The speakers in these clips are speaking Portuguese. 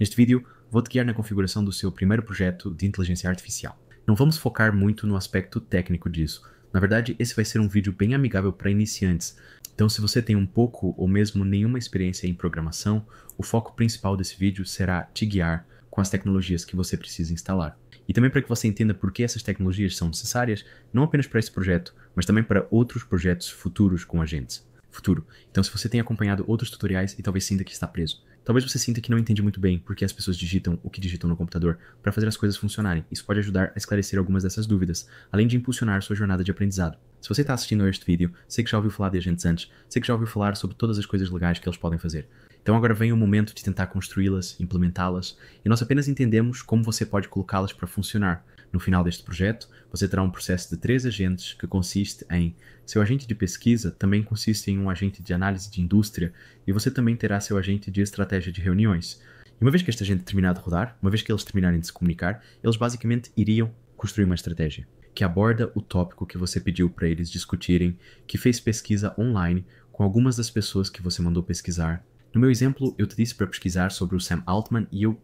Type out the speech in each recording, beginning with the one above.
Neste vídeo, vou-te guiar na configuração do seu primeiro projeto de inteligência artificial. Não vamos focar muito no aspecto técnico disso. Na verdade, esse vai ser um vídeo bem amigável para iniciantes. Então, se você tem um pouco ou mesmo nenhuma experiência em programação, o foco principal desse vídeo será te guiar com as tecnologias que você precisa instalar. E também para que você entenda por que essas tecnologias são necessárias, não apenas para esse projeto, mas também para outros projetos futuros com agentes. Futuro. Então, se você tem acompanhado outros tutoriais e talvez sinta que está preso, Talvez você sinta que não entende muito bem porque as pessoas digitam o que digitam no computador para fazer as coisas funcionarem. Isso pode ajudar a esclarecer algumas dessas dúvidas, além de impulsionar sua jornada de aprendizado. Se você está assistindo a este vídeo, sei que já ouviu falar de agentes antes, sei que já ouviu falar sobre todas as coisas legais que eles podem fazer. Então agora vem o momento de tentar construí-las, implementá-las, e nós apenas entendemos como você pode colocá-las para funcionar. No final deste projeto, você terá um processo de três agentes que consiste em seu agente de pesquisa também consiste em um agente de análise de indústria e você também terá seu agente de estratégia de reuniões. E uma vez que este agente terminar de rodar, uma vez que eles terminarem de se comunicar, eles basicamente iriam construir uma estratégia que aborda o tópico que você pediu para eles discutirem, que fez pesquisa online com algumas das pessoas que você mandou pesquisar. No meu exemplo, eu te disse para pesquisar sobre o Sam Altman e eu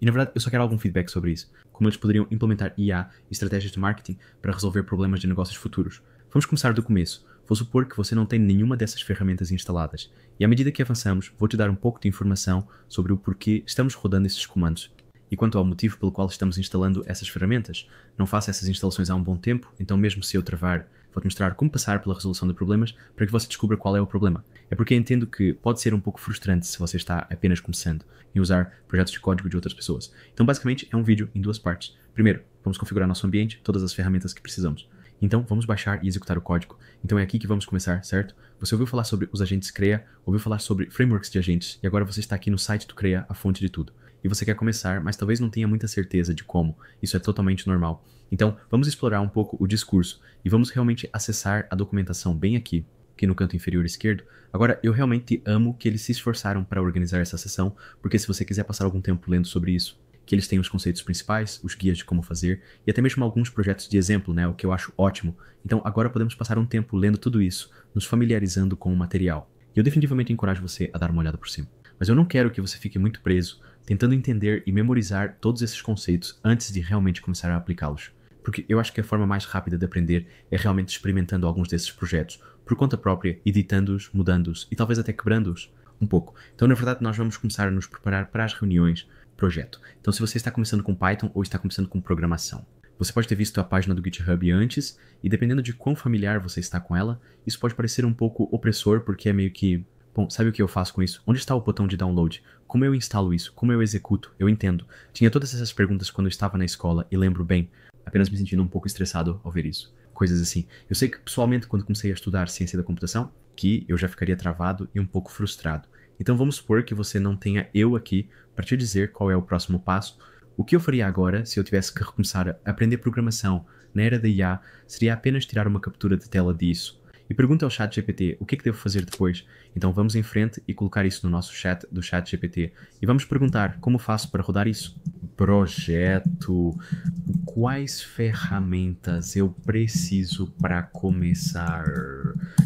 e na verdade eu só quero algum feedback sobre isso. Como eles poderiam implementar IA e estratégias de marketing para resolver problemas de negócios futuros. Vamos começar do começo. Vou supor que você não tem nenhuma dessas ferramentas instaladas. E à medida que avançamos, vou te dar um pouco de informação sobre o porquê estamos rodando esses comandos e quanto ao motivo pelo qual estamos instalando essas ferramentas. Não faço essas instalações há um bom tempo, então mesmo se eu travar, vou-te mostrar como passar pela resolução de problemas para que você descubra qual é o problema. É porque entendo que pode ser um pouco frustrante se você está apenas começando em usar projetos de código de outras pessoas. Então basicamente é um vídeo em duas partes. Primeiro, vamos configurar nosso ambiente, todas as ferramentas que precisamos. Então, vamos baixar e executar o código. Então é aqui que vamos começar, certo? Você ouviu falar sobre os agentes CREA, ouviu falar sobre frameworks de agentes, e agora você está aqui no site do CREA, a fonte de tudo e você quer começar, mas talvez não tenha muita certeza de como. Isso é totalmente normal. Então, vamos explorar um pouco o discurso e vamos realmente acessar a documentação bem aqui, aqui no canto inferior esquerdo. Agora, eu realmente amo que eles se esforçaram para organizar essa sessão, porque se você quiser passar algum tempo lendo sobre isso, que eles têm os conceitos principais, os guias de como fazer e até mesmo alguns projetos de exemplo, né, o que eu acho ótimo. Então, agora podemos passar um tempo lendo tudo isso, nos familiarizando com o material. E eu definitivamente encorajo você a dar uma olhada por cima. Mas eu não quero que você fique muito preso tentando entender e memorizar todos esses conceitos antes de realmente começar a aplicá-los. Porque eu acho que a forma mais rápida de aprender é realmente experimentando alguns desses projetos, por conta própria, editando-os, mudando-os e talvez até quebrando-os um pouco. Então, na verdade, nós vamos começar a nos preparar para as reuniões projeto. Então, se você está começando com Python ou está começando com programação, você pode ter visto a página do GitHub antes, e dependendo de quão familiar você está com ela, isso pode parecer um pouco opressor, porque é meio que Bom, sabe o que eu faço com isso? Onde está o botão de download? Como eu instalo isso? Como eu executo? Eu entendo. Tinha todas essas perguntas quando eu estava na escola e lembro bem, apenas me sentindo um pouco estressado ao ver isso. Coisas assim. Eu sei que pessoalmente, quando comecei a estudar ciência da computação, que eu já ficaria travado e um pouco frustrado. Então vamos supor que você não tenha eu aqui para te dizer qual é o próximo passo. O que eu faria agora, se eu tivesse que recomeçar a aprender programação na era da IA, seria apenas tirar uma captura de tela disso. E pergunta ao chat GPT o que é que devo fazer depois. Então vamos em frente e colocar isso no nosso chat do chat GPT. E vamos perguntar como faço para rodar isso? Projeto. Quais ferramentas eu preciso para começar?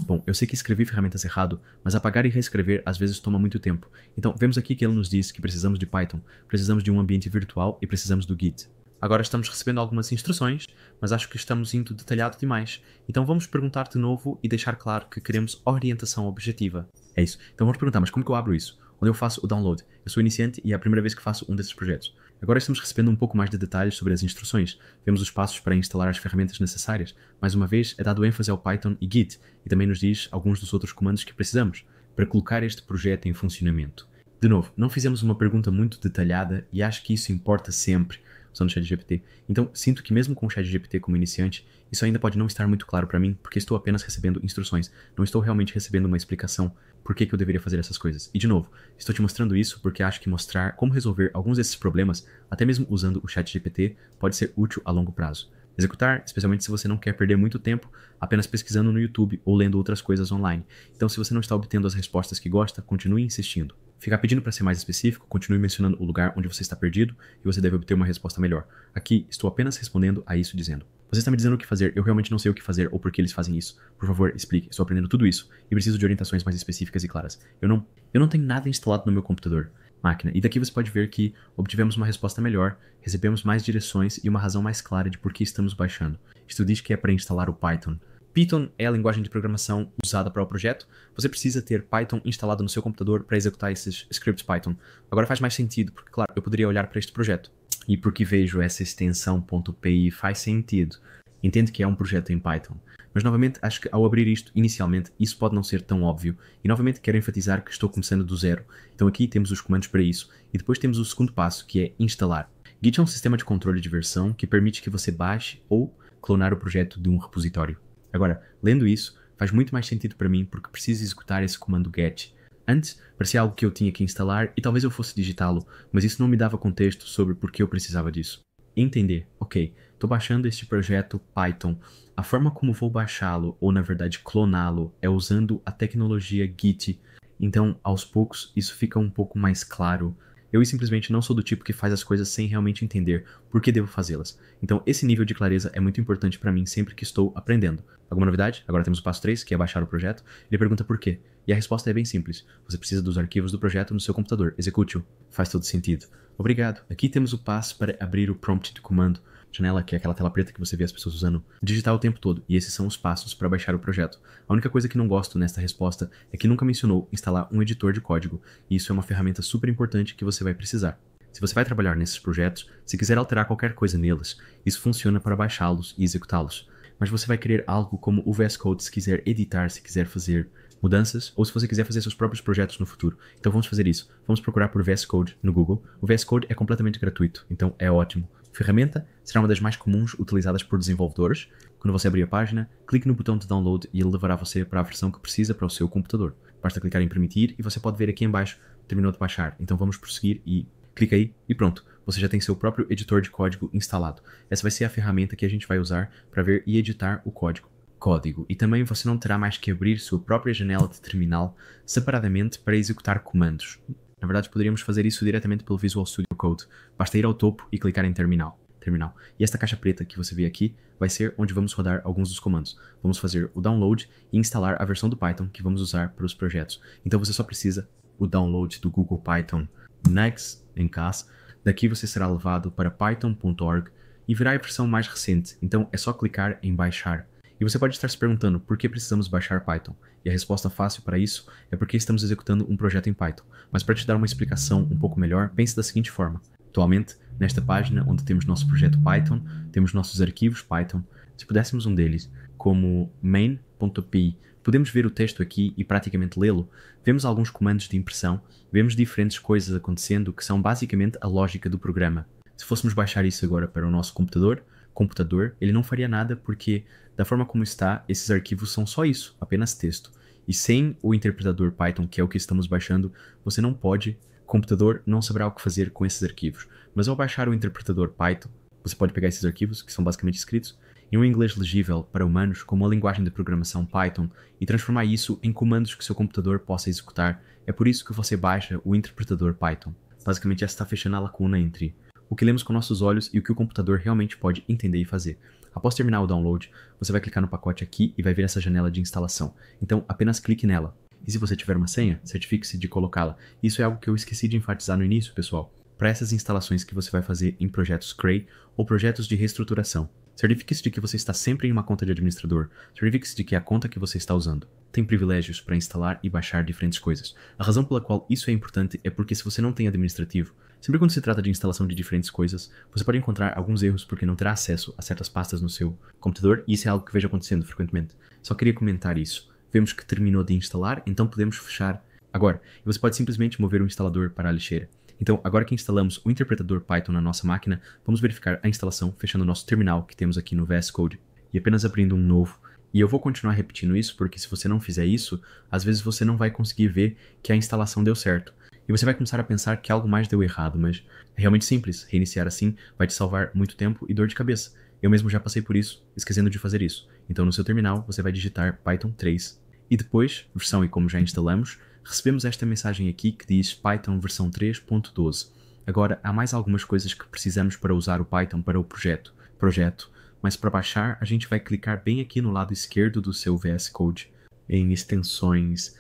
Bom, eu sei que escrevi ferramentas é errado, mas apagar e reescrever às vezes toma muito tempo. Então vemos aqui que ele nos diz que precisamos de Python, precisamos de um ambiente virtual e precisamos do Git. Agora estamos recebendo algumas instruções, mas acho que estamos indo detalhado demais. Então vamos perguntar de novo e deixar claro que queremos orientação objetiva. É isso. Então vamos perguntar, mas como que eu abro isso? Onde eu faço o download? Eu sou iniciante e é a primeira vez que faço um desses projetos. Agora estamos recebendo um pouco mais de detalhes sobre as instruções. Vemos os passos para instalar as ferramentas necessárias. Mais uma vez, é dado ênfase ao Python e Git, e também nos diz alguns dos outros comandos que precisamos para colocar este projeto em funcionamento. De novo, não fizemos uma pergunta muito detalhada e acho que isso importa sempre usando o ChatGPT. Então, sinto que mesmo com o ChatGPT como iniciante, isso ainda pode não estar muito claro para mim, porque estou apenas recebendo instruções, não estou realmente recebendo uma explicação por que, que eu deveria fazer essas coisas. E de novo, estou te mostrando isso porque acho que mostrar como resolver alguns desses problemas, até mesmo usando o ChatGPT, pode ser útil a longo prazo executar, especialmente se você não quer perder muito tempo apenas pesquisando no YouTube ou lendo outras coisas online. Então, se você não está obtendo as respostas que gosta, continue insistindo. Ficar pedindo para ser mais específico, continue mencionando o lugar onde você está perdido e você deve obter uma resposta melhor. Aqui, estou apenas respondendo a isso dizendo. Você está me dizendo o que fazer, eu realmente não sei o que fazer ou por que eles fazem isso. Por favor, explique, estou aprendendo tudo isso e preciso de orientações mais específicas e claras. Eu não, eu não tenho nada instalado no meu computador, máquina. E daqui você pode ver que obtivemos uma resposta melhor, recebemos mais direções e uma razão mais clara de por que estamos baixando. Estude que é para instalar o Python. Python é a linguagem de programação usada para o projeto. Você precisa ter Python instalado no seu computador para executar esses scripts Python. Agora faz mais sentido, porque, claro, eu poderia olhar para este projeto. E porque vejo essa extensão .pi faz sentido. Entendo que é um projeto em Python. Mas novamente, acho que ao abrir isto, inicialmente, isso pode não ser tão óbvio. E novamente quero enfatizar que estou começando do zero. Então aqui temos os comandos para isso. E depois temos o segundo passo, que é instalar. Git é um sistema de controle de versão que permite que você baixe ou clonar o projeto de um repositório. Agora, lendo isso, faz muito mais sentido para mim porque preciso executar esse comando get. Antes, parecia algo que eu tinha que instalar e talvez eu fosse digitá-lo, mas isso não me dava contexto sobre por que eu precisava disso. Entender, ok, estou baixando este projeto Python. A forma como vou baixá-lo, ou na verdade cloná-lo, é usando a tecnologia Git. Então, aos poucos, isso fica um pouco mais claro eu simplesmente não sou do tipo que faz as coisas sem realmente entender por que devo fazê-las. Então, esse nível de clareza é muito importante para mim sempre que estou aprendendo. Alguma novidade? Agora temos o passo 3, que é baixar o projeto. Ele pergunta por quê. E a resposta é bem simples. Você precisa dos arquivos do projeto no seu computador. Execute-o. Faz todo sentido. Obrigado. Aqui temos o passo para abrir o prompt de comando janela, que é aquela tela preta que você vê as pessoas usando digital o tempo todo, e esses são os passos para baixar o projeto. A única coisa que não gosto nesta resposta é que nunca mencionou instalar um editor de código, e isso é uma ferramenta super importante que você vai precisar. Se você vai trabalhar nesses projetos, se quiser alterar qualquer coisa neles, isso funciona para baixá-los e executá-los. Mas você vai querer algo como o VS Code se quiser editar, se quiser fazer mudanças, ou se você quiser fazer seus próprios projetos no futuro. Então vamos fazer isso. Vamos procurar por VS Code no Google. O VS Code é completamente gratuito, então é ótimo ferramenta será uma das mais comuns utilizadas por desenvolvedores. Quando você abrir a página, clique no botão de download e ele levará você para a versão que precisa para o seu computador. Basta clicar em permitir e você pode ver aqui embaixo terminou de baixar. Então vamos prosseguir e clica aí e pronto. Você já tem seu próprio editor de código instalado. Essa vai ser a ferramenta que a gente vai usar para ver e editar o código código e também você não terá mais que abrir sua própria janela de terminal separadamente para executar comandos. Na verdade, poderíamos fazer isso diretamente pelo Visual Studio Code. Basta ir ao topo e clicar em terminal. terminal. E esta caixa preta que você vê aqui vai ser onde vamos rodar alguns dos comandos. Vamos fazer o download e instalar a versão do Python que vamos usar para os projetos. Então você só precisa o download do Google Python Next em CAS. Daqui você será levado para python.org e virá a versão mais recente, então é só clicar em baixar você pode estar se perguntando por que precisamos baixar Python? E a resposta fácil para isso é porque estamos executando um projeto em Python. Mas para te dar uma explicação um pouco melhor, pense da seguinte forma. Atualmente, nesta página onde temos nosso projeto Python, temos nossos arquivos Python. Se pudéssemos um deles, como main.py, podemos ver o texto aqui e praticamente lê-lo. Vemos alguns comandos de impressão, vemos diferentes coisas acontecendo que são basicamente a lógica do programa. Se fôssemos baixar isso agora para o nosso computador, computador, ele não faria nada porque da forma como está, esses arquivos são só isso, apenas texto. E sem o interpretador Python, que é o que estamos baixando, você não pode, o computador não saberá o que fazer com esses arquivos. Mas ao baixar o interpretador Python, você pode pegar esses arquivos, que são basicamente escritos, em um inglês legível para humanos como a linguagem de programação Python e transformar isso em comandos que seu computador possa executar. É por isso que você baixa o interpretador Python. Basicamente, essa está fechando a lacuna entre o que lemos com nossos olhos e o que o computador realmente pode entender e fazer. Após terminar o download, você vai clicar no pacote aqui e vai ver essa janela de instalação. Então, apenas clique nela. E se você tiver uma senha, certifique-se de colocá-la. Isso é algo que eu esqueci de enfatizar no início, pessoal. Para essas instalações que você vai fazer em projetos CRAY ou projetos de reestruturação, certifique-se de que você está sempre em uma conta de administrador, certifique-se de que é a conta que você está usando tem privilégios para instalar e baixar diferentes coisas. A razão pela qual isso é importante é porque se você não tem administrativo, Sempre quando se trata de instalação de diferentes coisas, você pode encontrar alguns erros porque não terá acesso a certas pastas no seu computador, e isso é algo que vejo acontecendo frequentemente. Só queria comentar isso. Vemos que terminou de instalar, então podemos fechar agora. E você pode simplesmente mover o instalador para a lixeira. Então, agora que instalamos o interpretador Python na nossa máquina, vamos verificar a instalação fechando o nosso terminal que temos aqui no VS Code e apenas abrindo um novo. E eu vou continuar repetindo isso porque se você não fizer isso, às vezes você não vai conseguir ver que a instalação deu certo. E você vai começar a pensar que algo mais deu errado, mas é realmente simples. Reiniciar assim vai te salvar muito tempo e dor de cabeça. Eu mesmo já passei por isso, esquecendo de fazer isso. Então no seu terminal você vai digitar Python 3 e depois, versão e como já instalamos, recebemos esta mensagem aqui que diz Python versão 3.12. Agora há mais algumas coisas que precisamos para usar o Python para o projeto. Projeto, mas para baixar a gente vai clicar bem aqui no lado esquerdo do seu VS Code em extensões,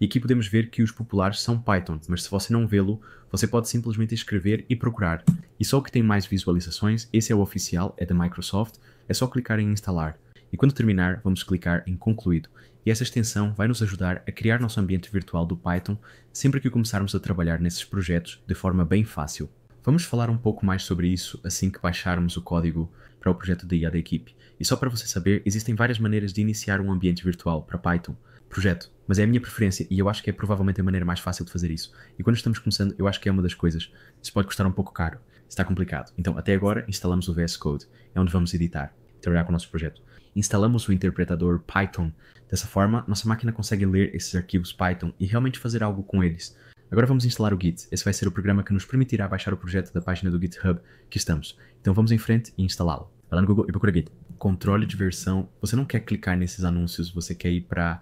e aqui podemos ver que os populares são Python, mas se você não vê-lo, você pode simplesmente escrever e procurar. E só o que tem mais visualizações, esse é o oficial, é da Microsoft, é só clicar em instalar. E quando terminar, vamos clicar em concluído. E essa extensão vai nos ajudar a criar nosso ambiente virtual do Python sempre que começarmos a trabalhar nesses projetos de forma bem fácil. Vamos falar um pouco mais sobre isso assim que baixarmos o código para o projeto da IA da equipe. E só para você saber, existem várias maneiras de iniciar um ambiente virtual para Python, projeto, mas é a minha preferência e eu acho que é provavelmente a maneira mais fácil de fazer isso. E quando estamos começando, eu acho que é uma das coisas. Isso pode custar um pouco caro, está complicado. Então, até agora, instalamos o VS Code, é onde vamos editar, trabalhar com o nosso projeto. Instalamos o interpretador Python. Dessa forma, nossa máquina consegue ler esses arquivos Python e realmente fazer algo com eles. Agora vamos instalar o Git. Esse vai ser o programa que nos permitirá baixar o projeto da página do GitHub que estamos. Então vamos em frente e instalá-lo. Vai lá no Google e procura Git controle de versão, você não quer clicar nesses anúncios, você quer ir para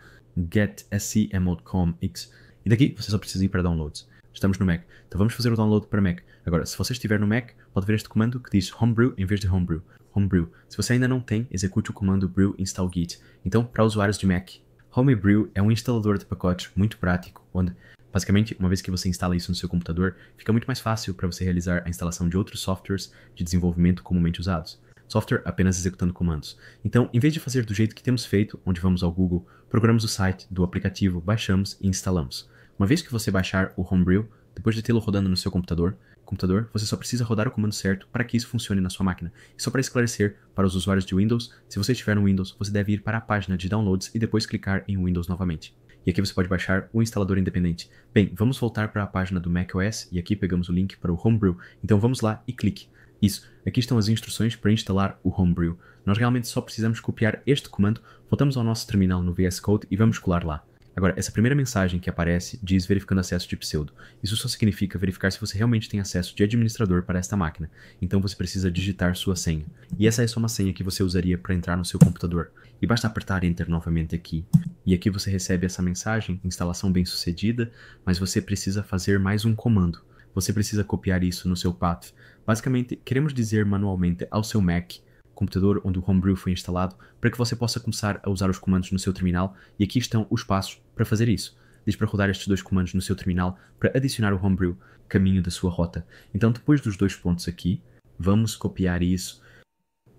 Get X. E daqui você só precisa ir para Downloads. Estamos no Mac, então vamos fazer o download para Mac. Agora, se você estiver no Mac, pode ver este comando que diz Homebrew em vez de Homebrew. Homebrew. Se você ainda não tem, execute o comando brew install git. Então, para usuários de Mac, Homebrew é um instalador de pacotes muito prático, onde Basicamente, uma vez que você instala isso no seu computador, fica muito mais fácil para você realizar a instalação de outros softwares de desenvolvimento comumente usados software apenas executando comandos. Então, em vez de fazer do jeito que temos feito, onde vamos ao Google, programamos o site do aplicativo, baixamos e instalamos. Uma vez que você baixar o Homebrew, depois de tê-lo rodando no seu computador, computador, você só precisa rodar o comando certo para que isso funcione na sua máquina. E só para esclarecer para os usuários de Windows, se você estiver no Windows, você deve ir para a página de downloads e depois clicar em Windows novamente. E aqui você pode baixar o instalador independente. Bem, vamos voltar para a página do macOS e aqui pegamos o link para o Homebrew. Então vamos lá e clique. Isso, aqui estão as instruções para instalar o Homebrew. Nós realmente só precisamos copiar este comando, voltamos ao nosso terminal no VS Code e vamos colar lá. Agora, essa primeira mensagem que aparece diz verificando acesso de pseudo. Isso só significa verificar se você realmente tem acesso de administrador para esta máquina. Então você precisa digitar sua senha. E essa é só uma senha que você usaria para entrar no seu computador. E basta apertar Enter novamente aqui. E aqui você recebe essa mensagem, instalação bem sucedida, mas você precisa fazer mais um comando. Você precisa copiar isso no seu path. Basicamente, queremos dizer manualmente ao seu Mac, computador onde o Homebrew foi instalado, para que você possa começar a usar os comandos no seu terminal, e aqui estão os passos para fazer isso. Diz para rodar estes dois comandos no seu terminal para adicionar o Homebrew caminho da sua rota. Então, depois dos dois pontos aqui, vamos copiar isso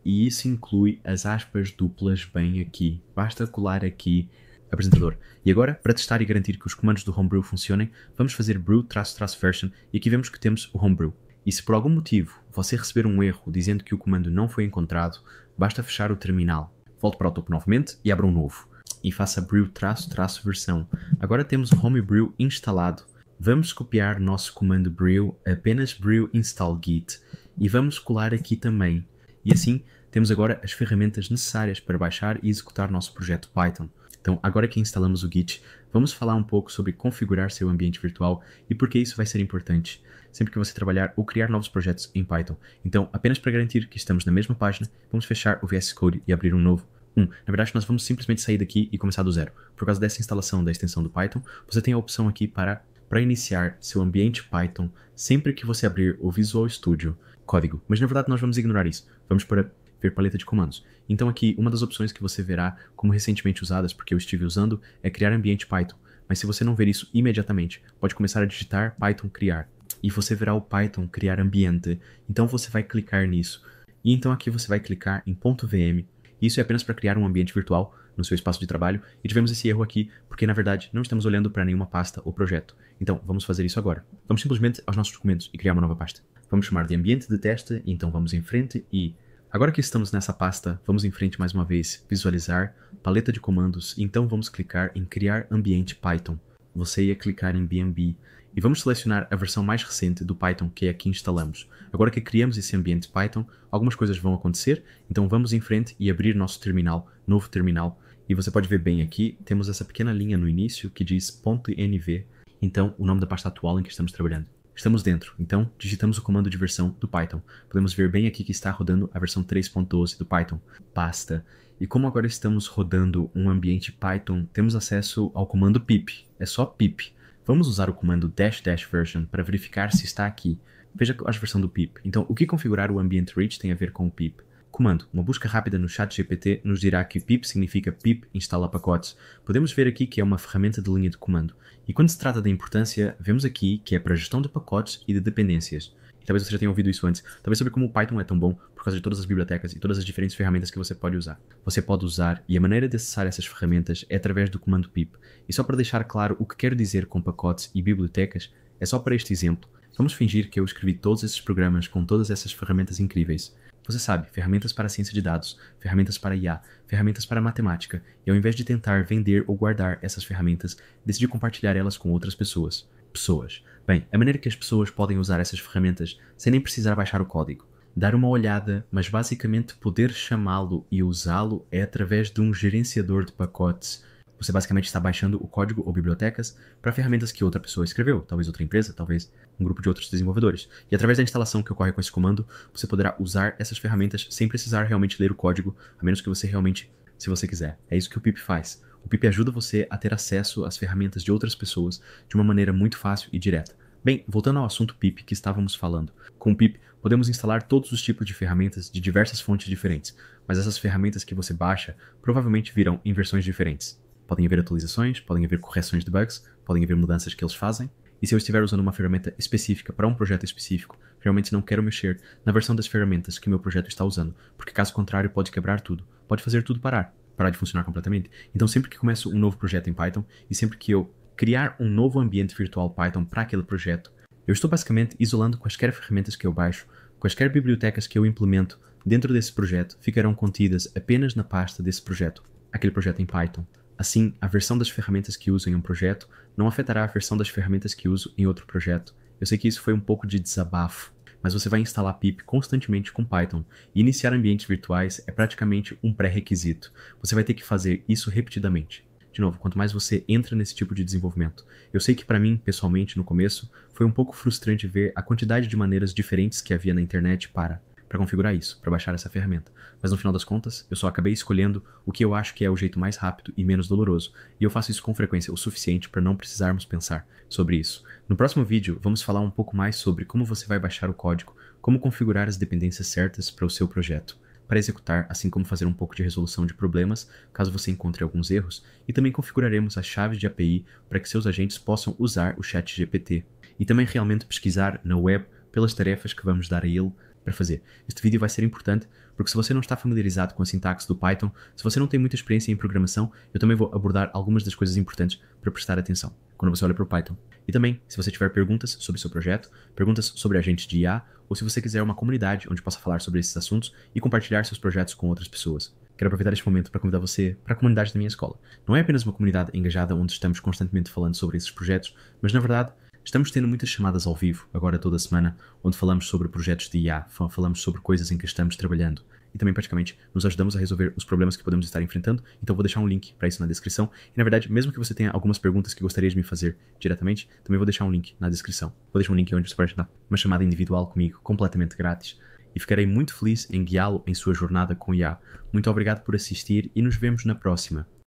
e isso inclui as aspas duplas bem aqui. Basta colar aqui apresentador. E agora, para testar e garantir que os comandos do Homebrew funcionem, vamos fazer brew-version e aqui vemos que temos o Homebrew. E se por algum motivo você receber um erro dizendo que o comando não foi encontrado, basta fechar o terminal. Volte para o topo novamente e abra um novo. E faça brew-versão. Agora temos o homebrew instalado. Vamos copiar nosso comando brew, apenas brew install git, e vamos colar aqui também. E assim temos agora as ferramentas necessárias para baixar e executar nosso projeto Python. Então, agora que instalamos o Git, vamos falar um pouco sobre configurar seu ambiente virtual e por que isso vai ser importante sempre que você trabalhar ou criar novos projetos em Python. Então, apenas para garantir que estamos na mesma página, vamos fechar o VS Code e abrir um novo. Um, na verdade, nós vamos simplesmente sair daqui e começar do zero. Por causa dessa instalação da extensão do Python, você tem a opção aqui para, para iniciar seu ambiente Python sempre que você abrir o Visual Studio código. Mas na verdade, nós vamos ignorar isso. Vamos para ver paleta de comandos. Então aqui, uma das opções que você verá como recentemente usadas, porque eu estive usando, é criar ambiente Python. Mas se você não ver isso imediatamente, pode começar a digitar Python criar. E você verá o Python criar ambiente. Então você vai clicar nisso. E então aqui você vai clicar em .vm. Isso é apenas para criar um ambiente virtual no seu espaço de trabalho. E tivemos esse erro aqui, porque na verdade não estamos olhando para nenhuma pasta ou projeto. Então vamos fazer isso agora. Vamos simplesmente aos nossos documentos e criar uma nova pasta. Vamos chamar de ambiente de teste, então vamos em frente e Agora que estamos nessa pasta, vamos em frente mais uma vez, visualizar, paleta de comandos, então vamos clicar em criar ambiente Python. Você ia clicar em BNB e vamos selecionar a versão mais recente do Python que é a que instalamos. Agora que criamos esse ambiente Python, algumas coisas vão acontecer, então vamos em frente e abrir nosso terminal, novo terminal, e você pode ver bem aqui, temos essa pequena linha no início que diz .nv, então o nome da pasta atual em que estamos trabalhando estamos dentro. Então, digitamos o comando de versão do Python. Podemos ver bem aqui que está rodando a versão 3.12 do Python. Basta. E como agora estamos rodando um ambiente Python, temos acesso ao comando pip. É só pip. Vamos usar o comando dash dash version para verificar se está aqui. Veja a versão do pip. Então, o que configurar o ambiente reach tem a ver com o pip. Comando, uma busca rápida no chat GPT nos dirá que pip significa pip instala pacotes. Podemos ver aqui que é uma ferramenta de linha de comando. E quando se trata da importância, vemos aqui que é para gestão de pacotes e de dependências. E talvez você já tenha ouvido isso antes. Talvez sobre como o Python é tão bom por causa de todas as bibliotecas e todas as diferentes ferramentas que você pode usar. Você pode usar, e a maneira de acessar essas ferramentas é através do comando pip. E só para deixar claro o que quero dizer com pacotes e bibliotecas, é só para este exemplo. Vamos fingir que eu escrevi todos esses programas com todas essas ferramentas incríveis. Você sabe, ferramentas para ciência de dados, ferramentas para IA, ferramentas para matemática, e ao invés de tentar vender ou guardar essas ferramentas, decidi compartilhar elas com outras pessoas. Pessoas. Bem, a maneira que as pessoas podem usar essas ferramentas sem nem precisar baixar o código. Dar uma olhada, mas basicamente poder chamá-lo e usá-lo é através de um gerenciador de pacotes você basicamente está baixando o código ou bibliotecas para ferramentas que outra pessoa escreveu, talvez outra empresa, talvez um grupo de outros desenvolvedores. E através da instalação que ocorre com esse comando, você poderá usar essas ferramentas sem precisar realmente ler o código, a menos que você realmente, se você quiser. É isso que o pip faz. O pip ajuda você a ter acesso às ferramentas de outras pessoas de uma maneira muito fácil e direta. Bem, voltando ao assunto PIP que estávamos falando. Com o PIP, podemos instalar todos os tipos de ferramentas de diversas fontes diferentes, mas essas ferramentas que você baixa provavelmente virão em versões diferentes podem haver atualizações, podem haver correções de bugs, podem haver mudanças que eles fazem. E se eu estiver usando uma ferramenta específica para um projeto específico, realmente não quero mexer na versão das ferramentas que o meu projeto está usando, porque caso contrário pode quebrar tudo, pode fazer tudo parar, parar de funcionar completamente. Então sempre que começo um novo projeto em Python e sempre que eu criar um novo ambiente virtual Python para aquele projeto, eu estou basicamente isolando quaisquer ferramentas que eu baixo, quaisquer bibliotecas que eu implemento dentro desse projeto ficarão contidas apenas na pasta desse projeto, aquele projeto em Python. Assim, a versão das ferramentas que uso em um projeto não afetará a versão das ferramentas que uso em outro projeto. Eu sei que isso foi um pouco de desabafo, mas você vai instalar pip constantemente com Python, e iniciar ambientes virtuais é praticamente um pré-requisito. Você vai ter que fazer isso repetidamente. De novo, quanto mais você entra nesse tipo de desenvolvimento. Eu sei que para mim, pessoalmente, no começo, foi um pouco frustrante ver a quantidade de maneiras diferentes que havia na internet para para configurar isso, para baixar essa ferramenta. Mas no final das contas, eu só acabei escolhendo o que eu acho que é o jeito mais rápido e menos doloroso, e eu faço isso com frequência o suficiente para não precisarmos pensar sobre isso. No próximo vídeo, vamos falar um pouco mais sobre como você vai baixar o código, como configurar as dependências certas para o seu projeto para executar, assim como fazer um pouco de resolução de problemas, caso você encontre alguns erros, e também configuraremos as chaves de API para que seus agentes possam usar o ChatGPT. E também realmente pesquisar na web pelas tarefas que vamos dar a ele para fazer. Este vídeo vai ser importante porque se você não está familiarizado com a sintaxe do Python, se você não tem muita experiência em programação, eu também vou abordar algumas das coisas importantes para prestar atenção quando você olha para o Python. E também, se você tiver perguntas sobre o seu projeto, perguntas sobre agentes de IA, ou se você quiser uma comunidade onde possa falar sobre esses assuntos e compartilhar seus projetos com outras pessoas. Quero aproveitar este momento para convidar você para a comunidade da minha escola. Não é apenas uma comunidade engajada onde estamos constantemente falando sobre esses projetos, mas na verdade Estamos tendo muitas chamadas ao vivo, agora toda semana, onde falamos sobre projetos de IA, falamos sobre coisas em que estamos trabalhando e também praticamente nos ajudamos a resolver os problemas que podemos estar enfrentando. Então vou deixar um link para isso na descrição. E na verdade, mesmo que você tenha algumas perguntas que gostaria de me fazer diretamente, também vou deixar um link na descrição. Vou deixar um link onde você pode dar uma chamada individual comigo, completamente grátis. E ficarei muito feliz em guiá-lo em sua jornada com IA. Muito obrigado por assistir e nos vemos na próxima.